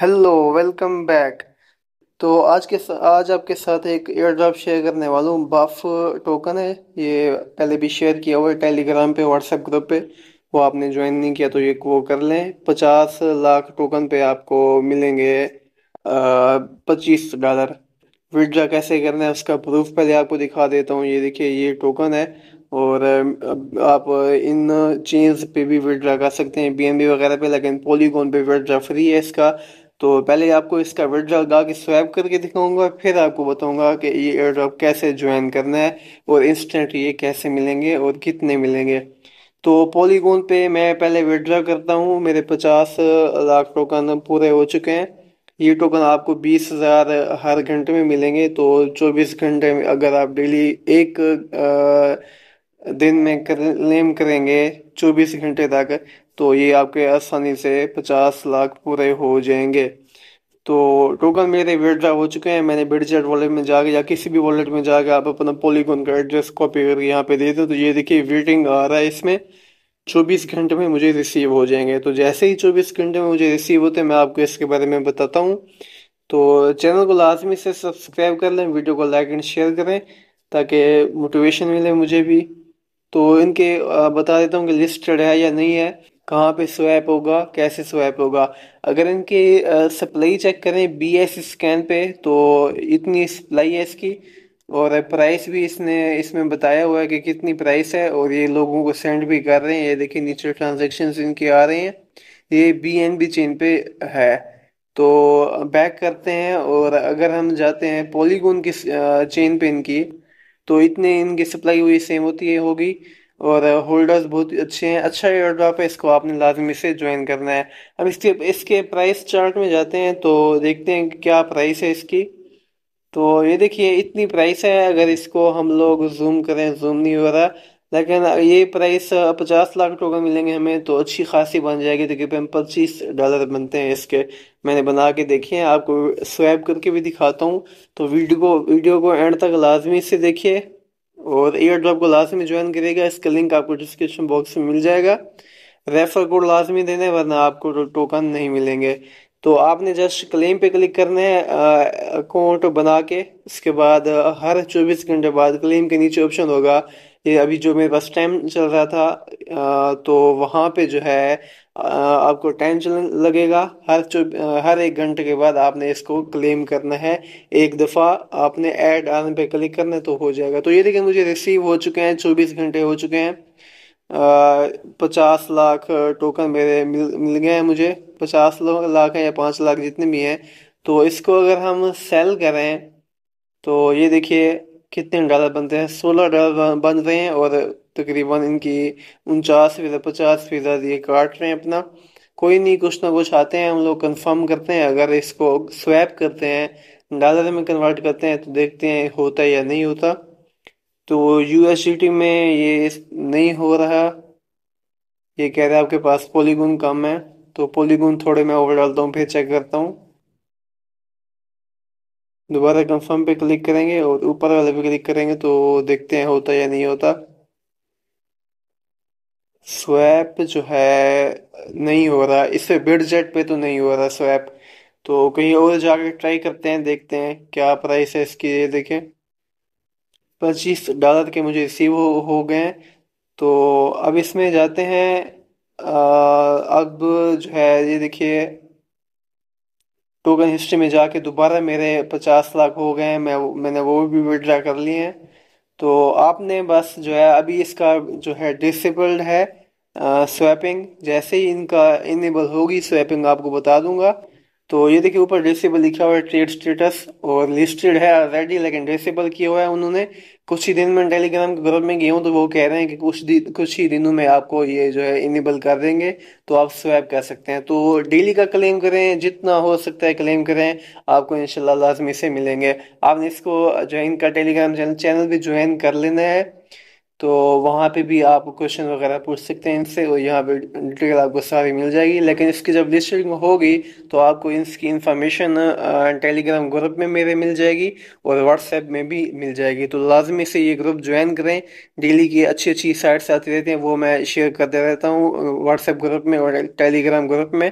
hello welcome back तो आज के आज आपके साथ एक एयर ड्रॉप शेयर करने वाला हूँ बफ टोकन है ये पहले भी शेयर किया हुआ है टेलीग्राम पे व्हाट्सएप ग्रुप पे वो आपने ज्वाइन नहीं किया तो ये वो कर लें पचास लाख टोकन पे आपको मिलेंगे पच्चीस डॉलर विड्रा कैसे करना है उसका प्रूफ पहले आपको दिखा देता हूँ ये देखिए ये टोकन है और आप इन चेन्स पे भी विड्रा कर सकते हैं बीएनबी वगैरह पे लेकिन पॉलीगॉन पे विड्रा फ्री है इसका तो पहले आपको इसका विड्रॉल गा के स्वैप करके दिखाऊंगा फिर आपको बताऊंगा कि ये एयर ड्रॉप कैसे ज्वाइन करना है और इंस्टेंट ये कैसे मिलेंगे और कितने मिलेंगे तो पॉलीगोन पे मैं पहले विड्रॉ करता हूँ मेरे पचास लाख टोकन पूरे हो चुके हैं ये टोकन आपको बीस हज़ार हर घंटे में मिलेंगे तो चौबीस घंटे में अगर आप डेली एक आ, दिन में क्लेम करेंगे चौबीस घंटे तक तो ये आपके आसानी से पचास लाख पूरे हो जाएंगे तो टोकन मेरे विड्रा हो चुके हैं मैंने बिडजेट वॉलेट में जाके या किसी भी वॉलेट में जाके आप अपना पॉलीकॉन का एड्रेस कॉपी करके यहाँ पे दे दो तो ये देखिए वेटिंग आ रहा है इसमें चौबीस घंटे में मुझे रिसीव हो जाएंगे तो जैसे ही चौबीस घंटे में मुझे रिसीव होते हैं मैं आपको इसके बारे में बताता हूँ तो चैनल को लाजमी से सब्सक्राइब कर लें वीडियो को लाइक एंड शेयर करें ताकि मोटिवेशन मिले मुझे भी तो इनके बता देता हूँ कि लिस्टेड है या नहीं है कहाँ पे स्वैप होगा कैसे स्वैप होगा अगर इनके सप्लाई चेक करें बी एस स्कैन पे तो इतनी सप्लाई है इसकी और प्राइस भी इसने इसमें बताया हुआ है कि कितनी प्राइस है और ये लोगों को सेंड भी कर रहे हैं ये देखिए नीचे ट्रांजेक्शन इनके आ रहे हैं ये बी एन बी चेन पे है तो बैक करते हैं और अगर हम जाते हैं पॉलीगोन की चेन पे इनकी तो इतने इनकी सप्लाई हुई सेम होती है होगी और होल्डर्स बहुत अच्छे हैं अच्छा एयर ड्रॉप है इसको आपने लाजमी से ज्वाइन करना है अब इसके इसके प्राइस चार्ट में जाते हैं तो देखते हैं क्या प्राइस है इसकी तो ये देखिए इतनी प्राइस है अगर इसको हम लोग जूम करें जूम नहीं हो रहा लेकिन ये प्राइस पचास लाख टोकन मिलेंगे हमें तो अच्छी खासी बन जाएगी तकरीबन पच्चीस डॉलर बनते हैं इसके मैंने बना के देखे हैं आपको स्वैप करके भी दिखाता हूँ तो वीडियो को वीडियो को एंड तक लाजमी से देखिए और एयर ड्रॉप को लास्ट में ज्वाइन करेगा इसका लिंक आपको डिस्क्रिप्शन बॉक्स में मिल जाएगा रेफर कोड लास्ट में देना है वरना आपको तो टोकन नहीं मिलेंगे तो आपने जस्ट क्लेम पे क्लिक करना है अकाउंट बना के इसके बाद हर चौबीस घंटे बाद क्लेम के नीचे ऑप्शन होगा ये अभी जो मेरे पास टाइम चल रहा था तो वहाँ पे जो है आपको टाइम चल लगेगा हर चौ हर एक घंटे के बाद आपने इसको क्लेम करना है एक दफ़ा आपने ऐड आने पे क्लिक करना है तो हो जाएगा तो ये देखिए मुझे रिसीव हो चुके हैं चौबीस घंटे हो चुके हैं पचास लाख टोकन मेरे मिल मिल गए हैं मुझे पचास लाख हैं या पाँच लाख जितने भी हैं तो इसको अगर हम सेल करें तो ये देखिए कितने डॉलर बनते हैं सोलह डॉलर बन रहे हैं और तकरीबन इनकी उनचास फीसद पचास फीसद ये काट रहे हैं अपना कोई नहीं कुछ ना कुछ आते हैं हम लोग कंफर्म करते हैं अगर इसको स्वैप करते हैं डॉलर में कन्वर्ट करते हैं तो देखते हैं होता है या नहीं होता तो टी में ये नहीं हो रहा ये कह रहे हैं आपके पास पोलीगुन कम है तो पोलीगुन थोड़े मैं ओवर डालता हूँ फिर चेक करता हूँ दोबारा कंफर्म पे क्लिक करेंगे और ऊपर वाले पे क्लिक करेंगे तो देखते हैं होता या नहीं होता स्वैप जो है नहीं हो रहा इससे बिड जेट पे तो नहीं हो रहा स्वैप तो कहीं और जाकर ट्राई करते हैं देखते हैं क्या प्राइस है इसकी ये देखें पच्चीस डॉलर के मुझे रिसीव हो, हो गए तो अब इसमें जाते हैं आ, अब जो है ये देखिए टोकन तो हिस्ट्री में जाके दोबारा मेरे पचास लाख हो गए हैं मैं मैंने वो भी विड्रा कर लिए हैं तो आपने बस जो है अभी इसका जो है डिसेबल्ड है स्वैपिंग जैसे ही इनका इनेबल होगी स्वैपिंग आपको बता दूंगा तो ये देखिए ऊपर डिसेबल लिखा हुआ है ट्रेड स्टेटस और लिस्टेड है ऑलरेडी लेकिन डिसेबल किया हुआ है उन्होंने कुछ ही दिन में टेलीग्राम के ग्रुप में गए हूँ तो वो कह रहे हैं कि कुछ दिन कुछ ही दिनों में आपको ये जो है इनेबल कर देंगे तो आप स्वैप कर सकते हैं तो डेली का क्लेम करें जितना हो सकता है क्लेम करें आपको इन लाजमी से मिलेंगे आपने इसको जो है इनका टेलीग्राम चैनल भी ज्वाइन कर लेना है तो वहाँ पे भी आप क्वेश्चन वगैरह पूछ सकते हैं इनसे और यहाँ पे डिटेल आपको सारी मिल जाएगी लेकिन इसकी जब लिस्टिंग होगी तो आपको इसकी इन्फॉर्मेशन टेलीग्राम ग्रुप में मेरे मिल जाएगी और व्हाट्सएप में भी मिल जाएगी तो लाजमी से ये ग्रुप ज्वाइन करें डेली की अच्छी अच्छी साइट्स आती रहती हैं वो मैं शेयर करते रहता हूँ व्हाट्सएप ग्रुप में और टेलीग्राम ग्रुप में